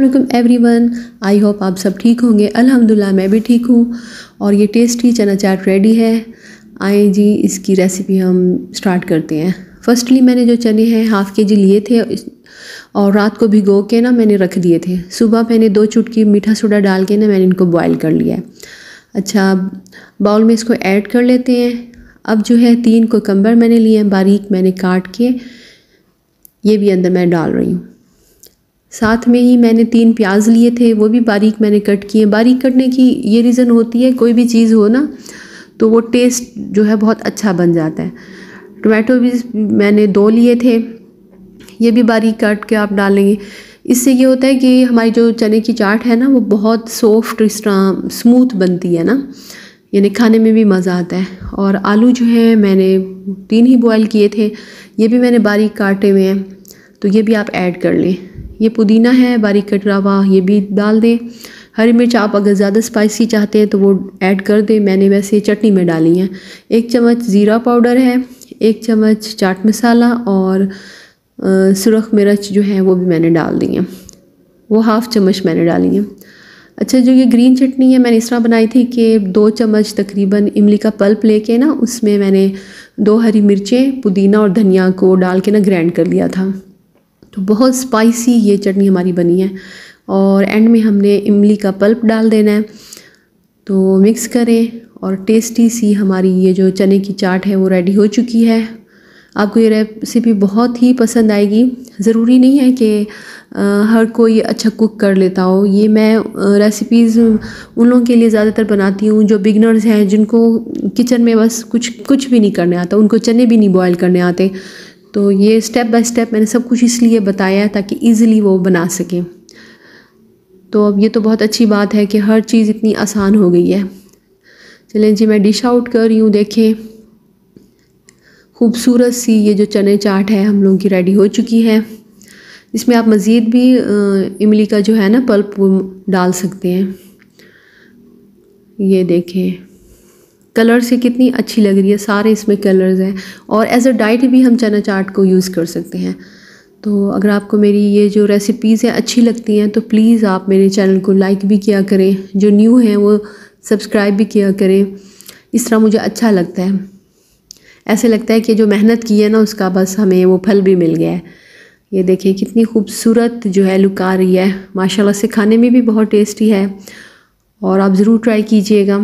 welcome one I hope आप सब ठीक होंगे अल्हम्दुलिल्लाह मैं भी ठीक हूँ और ये टेस्टी चना चाट रेडी है आए जी इसकी रेसिपी हम स्टार्ट करते हैं फर्स्टली मैंने जो चने हैं हाफ़ के जी लिए थे और रात को भिगो के ना मैंने रख दिए थे सुबह मैंने दो चुटकी मीठा सोडा डाल के ना मैंने इनको बॉयल कर लिया है अच्छा बाउल में इसको ऐड कर लेते हैं अब जो है तीन कोकम्बर मैंने लिए हैं बारीक मैंने काट के ये भी अंदर मैं डाल रही हूँ साथ में ही मैंने तीन प्याज लिए थे वो भी बारीक मैंने कट किए बारीक कटने की ये रीज़न होती है कोई भी चीज़ हो ना तो वो टेस्ट जो है बहुत अच्छा बन जाता है टमाटो भी मैंने दो लिए थे ये भी बारीक काट के आप डालेंगे इससे ये होता है कि हमारी जो चने की चाट है ना वो बहुत सॉफ्ट इस तरह स्मूथ बनती है ना यानी खाने में भी मज़ा आता है और आलू जो है मैंने तीन ही बॉयल किए थे ये भी मैंने बारीक काटे हुए हैं तो ये भी आप ऐड कर लें ये पुदीना है बारीक कटरा हुआ ये भी डाल दें हरी मिर्च आप अगर ज़्यादा स्पाइसी चाहते हैं तो वो ऐड कर दें मैंने वैसे चटनी में डाली हैं एक चम्मच ज़ीरा पाउडर है एक चम्मच चाट मसाला और सुरख मिर्च जो है वो भी मैंने डाल दी है वो हाफ़ चम्मच मैंने डाली है अच्छा जो ये ग्रीन चटनी है मैंने इस तरह बनाई थी कि दो चम्मच तकरीबन इमली का पल्प लेके ना उसमें मैंने दो हरी मिर्चें पुदीना और धनिया को डाल के ना ग्रैंड कर लिया था तो बहुत स्पाइसी ये चटनी हमारी बनी है और एंड में हमने इमली का पल्प डाल देना है तो मिक्स करें और टेस्टी सी हमारी ये जो चने की चाट है वो रेडी हो चुकी है आपको ये रेसिपी बहुत ही पसंद आएगी ज़रूरी नहीं है कि हर कोई अच्छा कुक कर लेता हो ये मैं रेसिपीज़ उन लोगों के लिए ज़्यादातर बनाती हूँ जो बिगनर्स हैं जिनको किचन में बस कुछ कुछ भी नहीं करने आता उनको चने भी नहीं बॉयल करने आते तो ये स्टेप बाय स्टेप मैंने सब कुछ इसलिए बताया ताकि ईज़िली वो बना सकें तो अब ये तो बहुत अच्छी बात है कि हर चीज़ इतनी आसान हो गई है चलें जी मैं डिश आउट कर रही हूँ देखें खूबसूरत सी ये जो चने चाट है हम लोगों की रेडी हो चुकी है इसमें आप मज़ीद भी इमली का जो है ना पल्प वो डाल सकते हैं ये देखें कलर से कितनी अच्छी लग रही है सारे इसमें कलर्स हैं और एज अ डाइट भी हम चना चाट को यूज़ कर सकते हैं तो अगर आपको मेरी ये जो रेसिपीज़ हैं अच्छी लगती हैं तो प्लीज़ आप मेरे चैनल को लाइक भी किया करें जो न्यू हैं वो सब्सक्राइब भी किया करें इस तरह मुझे अच्छा लगता है ऐसे लगता है कि जो मेहनत की है ना उसका बस हमें वो फल भी मिल गया है ये देखें कितनी खूबसूरत जो है लुक आ रही है माशाल्लाह से खाने में भी बहुत टेस्टी है और आप ज़रूर ट्राई कीजिएगा